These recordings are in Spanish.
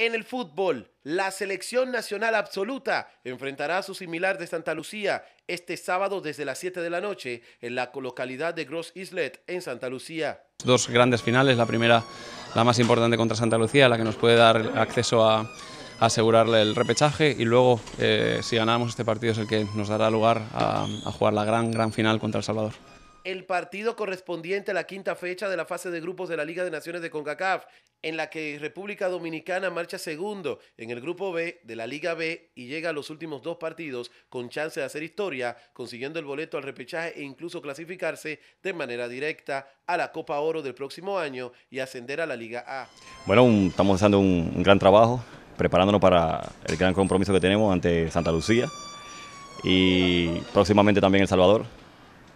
En el fútbol, la selección nacional absoluta enfrentará a su similar de Santa Lucía este sábado desde las 7 de la noche en la localidad de Gross Islet, en Santa Lucía. Dos grandes finales, la primera, la más importante contra Santa Lucía, la que nos puede dar acceso a, asegurarle el repechaje y luego eh, si ganamos este partido es el que nos dará lugar a, a jugar la gran, gran final contra El Salvador el partido correspondiente a la quinta fecha de la fase de grupos de la Liga de Naciones de CONCACAF, en la que República Dominicana marcha segundo en el grupo B de la Liga B y llega a los últimos dos partidos con chance de hacer historia, consiguiendo el boleto al repechaje e incluso clasificarse de manera directa a la Copa Oro del próximo año y ascender a la Liga A. Bueno, estamos haciendo un gran trabajo, preparándonos para el gran compromiso que tenemos ante Santa Lucía y próximamente también El Salvador.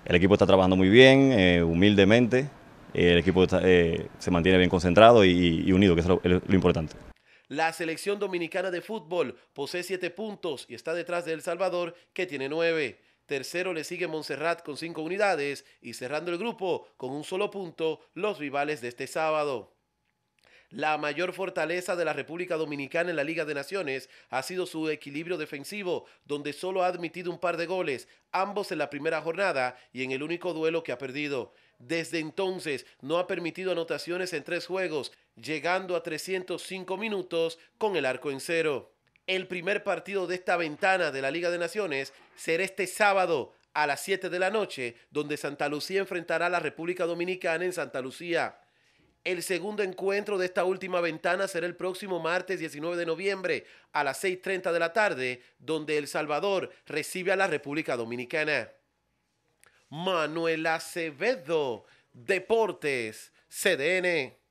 El equipo está trabajando muy bien, eh, humildemente. el equipo eh, se mantiene bien concentrado y, unido, que es lo, importante. La selección dominicana de fútbol posee siete puntos y está detrás de El Salvador, que tiene nueve. Tercero le sigue Montserrat con cinco unidades y cerrando el grupo con un solo punto los rivales de este sábado. La mayor fortaleza de la República Dominicana en la Liga de Naciones ha sido su equilibrio defensivo, donde solo ha admitido un par de goles, ambos en la primera jornada y en el único duelo que ha perdido. Desde entonces no ha permitido anotaciones en tres juegos, llegando a 305 minutos con el arco en cero. El primer partido de esta ventana de la Liga de Naciones será este sábado a las 7 de la noche, donde Santa Lucía enfrentará a la República Dominicana en Santa Lucía. El segundo encuentro de esta última ventana será el próximo martes 19 de noviembre a las 6.30 de la tarde, donde El Salvador recibe a la República Dominicana. Manuel Acevedo, Deportes, CDN.